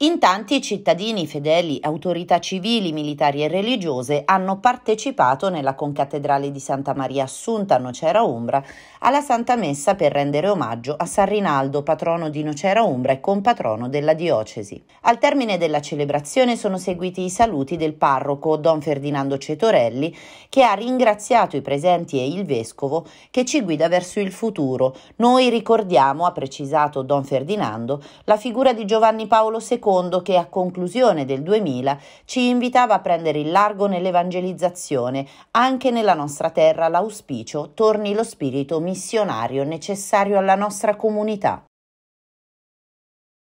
In tanti cittadini fedeli, autorità civili, militari e religiose hanno partecipato nella concattedrale di Santa Maria Assunta, a Nocera Umbra, alla Santa Messa per rendere omaggio a San Rinaldo, patrono di Nocera Umbra e compatrono della diocesi. Al termine della celebrazione sono seguiti i saluti del parroco Don Ferdinando Cetorelli, che ha ringraziato i presenti e il vescovo che ci guida verso il futuro. Noi ricordiamo, ha precisato Don Ferdinando, la figura di Giovanni Paolo II secondo che a conclusione del 2000 ci invitava a prendere il largo nell'evangelizzazione, anche nella nostra terra l'auspicio torni lo spirito missionario necessario alla nostra comunità.